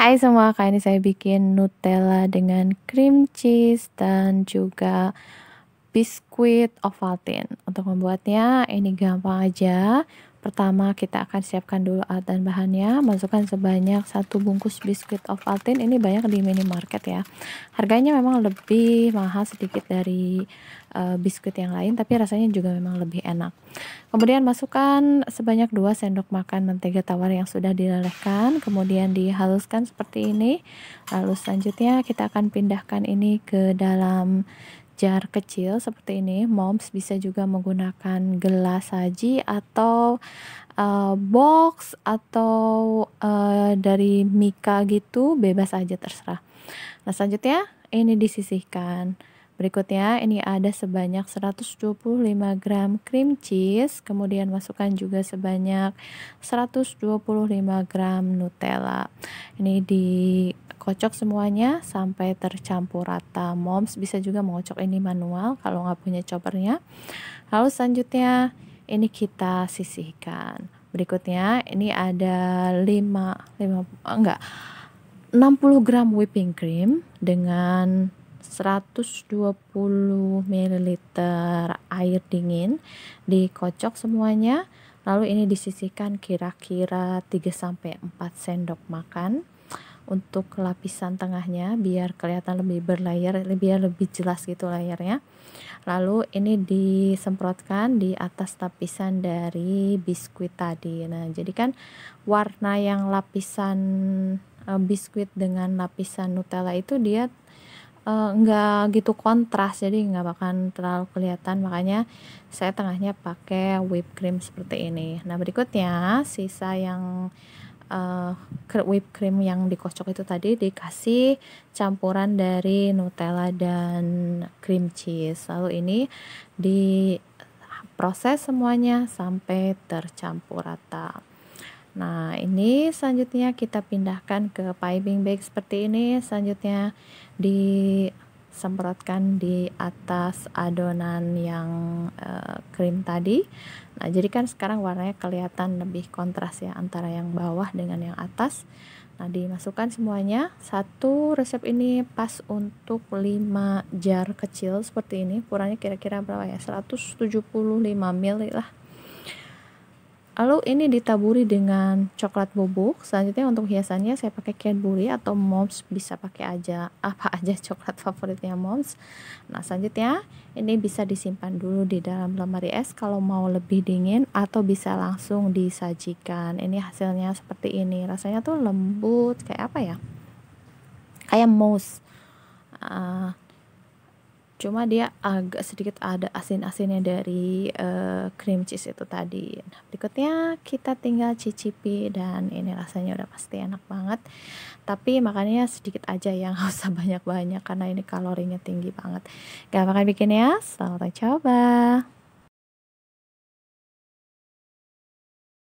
Hai semua, kali ini saya bikin Nutella dengan cream cheese dan juga biskuit Ovaltine. Untuk membuatnya ini gampang aja. Pertama, kita akan siapkan dulu alat dan bahannya. Masukkan sebanyak satu bungkus biskuit of Ovaltine. Ini banyak di minimarket ya. Harganya memang lebih mahal sedikit dari uh, biskuit yang lain, tapi rasanya juga memang lebih enak. Kemudian masukkan sebanyak 2 sendok makan mentega tawar yang sudah dilelehkan, kemudian dihaluskan seperti ini. Lalu selanjutnya kita akan pindahkan ini ke dalam jar kecil seperti ini. Moms bisa juga menggunakan gelas saji atau uh, box atau uh, dari mika gitu, bebas aja terserah. Nah, selanjutnya ini disisihkan. Berikutnya ini ada sebanyak 125 gram cream cheese, kemudian masukkan juga sebanyak 125 gram Nutella. Ini di kocok semuanya sampai tercampur rata moms bisa juga mengocok ini manual kalau nggak punya choppernya lalu selanjutnya ini kita sisihkan berikutnya ini ada 5 5 eh, enggak 60 gram whipping cream dengan 120 ml air dingin dikocok semuanya lalu ini disisihkan kira-kira 3 sampai 4 sendok makan untuk lapisan tengahnya biar kelihatan lebih berlayer, lebih lebih jelas gitu layarnya. Lalu ini disemprotkan di atas lapisan dari biskuit tadi. Nah, jadi kan warna yang lapisan e, biskuit dengan lapisan Nutella itu dia enggak eh, gitu kontras jadi nggak akan terlalu kelihatan makanya saya tengahnya pakai whipped cream seperti ini nah berikutnya sisa yang uh, whipped cream yang dikocok itu tadi dikasih campuran dari Nutella dan cream cheese. Lalu ini diproses semuanya sampai tercampur rata. Nah, ini selanjutnya kita pindahkan ke piping bag seperti ini. Selanjutnya di semprotkan di atas adonan yang uh, krim tadi. Nah, jadi kan sekarang warnanya kelihatan lebih kontras ya antara yang bawah dengan yang atas. Nah, dimasukkan semuanya. Satu resep ini pas untuk 5 jar kecil seperti ini. Ukurannya kira-kira berapa ya? 175 ml lah. Lalu ini ditaburi dengan coklat bubuk. Selanjutnya untuk hiasannya saya pakai Cadbury atau Moms bisa pakai aja apa aja coklat favoritnya Moms. Nah, selanjutnya ini bisa disimpan dulu di dalam lemari es kalau mau lebih dingin atau bisa langsung disajikan. Ini hasilnya seperti ini. Rasanya tuh lembut kayak apa ya? Kayak mousse. Uh, cuma dia agak sedikit ada asin-asinnya dari uh, cream cheese itu tadi nah, berikutnya kita tinggal cicipi dan ini rasanya udah pasti enak banget tapi makannya sedikit aja yang gak usah banyak-banyak karena ini kalorinya tinggi banget gak makan bikin ya selamat mencoba